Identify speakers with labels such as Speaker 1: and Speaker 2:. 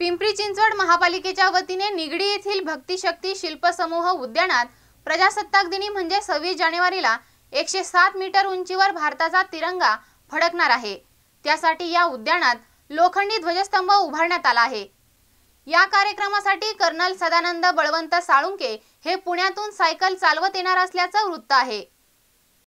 Speaker 1: पिंपरी चिंचवड महापालिकेच्या वतीने निगडी येथील भक्तिशक्ती समूह उद्यानात प्रजासत्ताक दिनी म्हणजे सव्वीस जानेवारीला एकशे सात मीटर उंचीवर भारताचा तिरंगा फडकणार आहे त्यासाठी या उद्यानात लोखंडी ध्वजस्तंभ उभारण्यात आला आहे या कार्यक्रमासाठी कर्नल सदानंद बळवंत साळुंके हे पुण्यातून सायकल चालवत येणार असल्याचं वृत्त आहे